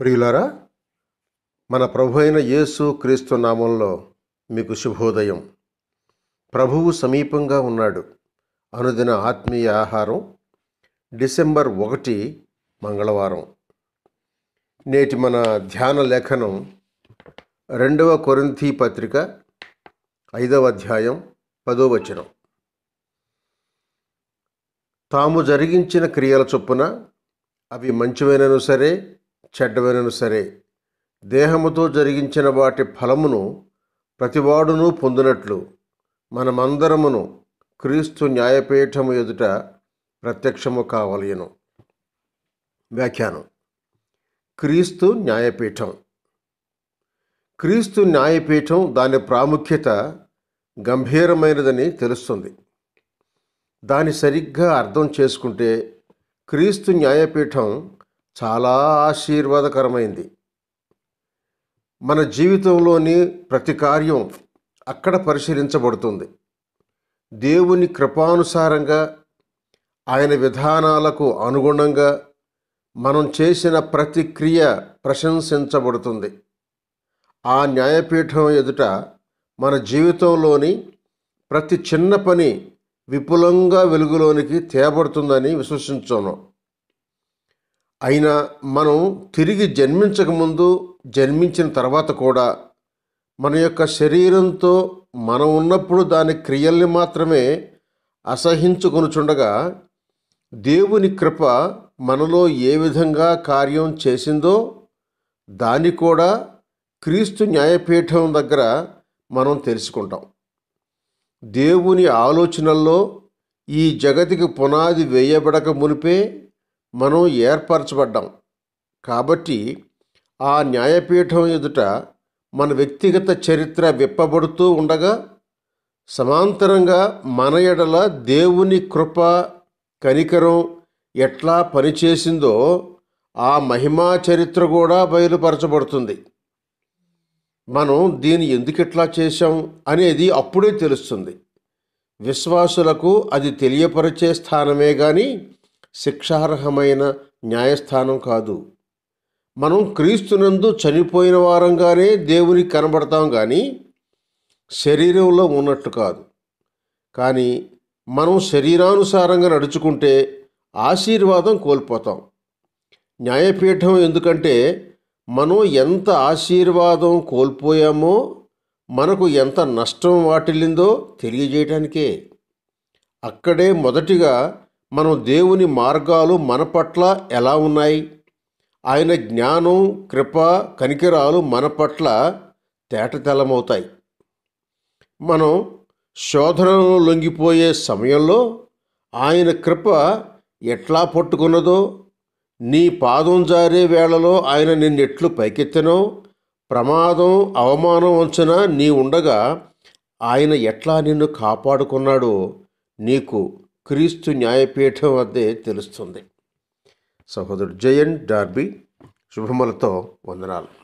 ప్రియులారా మన ప్రభు అయిన యేసు క్రీస్తు నామంలో మీకు శుభోదయం ప్రభువు సమీపంగా ఉన్నాడు అనుదిన ఆత్మీయ ఆహారం డిసెంబర్ ఒకటి మంగళవారం నేటి మన ధ్యాన లేఖనం రెండవ కొరింథీ పత్రిక ఐదవ అధ్యాయం పదో వచనం తాము జరిగించిన క్రియల చొప్పున అవి మంచివైనను సరే చెడ్డవైనను సరే దేహముతో జరిగించిన వాటి ఫలమును ప్రతివాడునూ పొందినట్లు మనమందరమును క్రీస్తు న్యాయపీఠము ఎదుట ప్రత్యక్షము కావలయను వ్యాఖ్యానం క్రీస్తు న్యాయపీఠం క్రీస్తు న్యాయపీఠం దాని ప్రాముఖ్యత గంభీరమైనదని తెలుస్తుంది దాని సరిగ్గా అర్థం చేసుకుంటే క్రీస్తు న్యాయపీఠం చాలా ఆశీర్వాదకరమైంది మన జీవితంలోని ప్రతి కార్యం అక్కడ పరిశీలించబడుతుంది దేవుని కృపానుసారంగా ఆయన విధానాలకు అనుగుణంగా మనం చేసిన ప్రతి క్రియ ప్రశంసించబడుతుంది ఆ న్యాయపీఠం ఎదుట మన జీవితంలోని ప్రతి చిన్న పని విపులంగా వెలుగులోనికి తేబడుతుందని విశ్వసించాను అయినా మనం తిరిగి జన్మించకముందు జన్మించిన తర్వాత కూడా మన యొక్క శరీరంతో మనం ఉన్నప్పుడు దాని క్రియల్ని మాత్రమే అసహించుకొనుచుండగా దేవుని కృప మనలో ఏ విధంగా కార్యం చేసిందో దాన్ని కూడా క్రీస్తు న్యాయపీఠం దగ్గర మనం తెలుసుకుంటాం దేవుని ఆలోచనల్లో ఈ జగతికి పునాది వేయబడక మునిపే మనం ఏర్పరచబడ్డాం కాబట్టి ఆ న్యాయపీఠం ఎదుట మన వ్యక్తిగత చరిత్ర విప్పబడుతూ ఉండగా సమాంతరంగా మన ఎడల దేవుని కృప కనికరం ఎట్లా పనిచేసిందో ఆ మహిమా చరిత్ర కూడా బయలుపరచబడుతుంది మనం దీన్ని ఎందుకు ఇట్లా చేశాం అనేది అప్పుడే తెలుస్తుంది విశ్వాసులకు అది తెలియపరిచే స్థానమే కానీ శిక్షార్హమైన న్యాయస్థానం కాదు మనం క్రీస్తునందు చనిపోయిన వారంగానే దేవునికి కనబడతాం కానీ శరీరంలో ఉన్నట్లు కాదు కానీ మనం శరీరానుసారంగా నడుచుకుంటే ఆశీర్వాదం కోల్పోతాం న్యాయపీఠం ఎందుకంటే మనం ఎంత ఆశీర్వాదం కోల్పోయామో మనకు ఎంత నష్టం వాటిల్లిందో తెలియజేయటానికే అక్కడే మొదటిగా మనం దేవుని మార్గాలు మన పట్ల ఎలా ఉన్నాయి ఆయన జ్ఞానం కృప కనికరాలు మన పట్ల తేటతెల్లమవుతాయి మనం శోధనను లొంగిపోయే సమయంలో ఆయన కృప ఎట్లా పట్టుకున్నదో నీ పాదం జారే వేళలో ఆయన నిన్నెట్లు పైకెత్తనో ప్రమాదం అవమానం అంచనా నీ ఉండగా ఆయన ఎట్లా నిన్ను కాపాడుకున్నాడో నీకు క్రీస్తు న్యాయపీఠం వద్దే తెలుస్తుంది సహోదరుడు జయన్ డార్బీ శుభములతో వందనాలు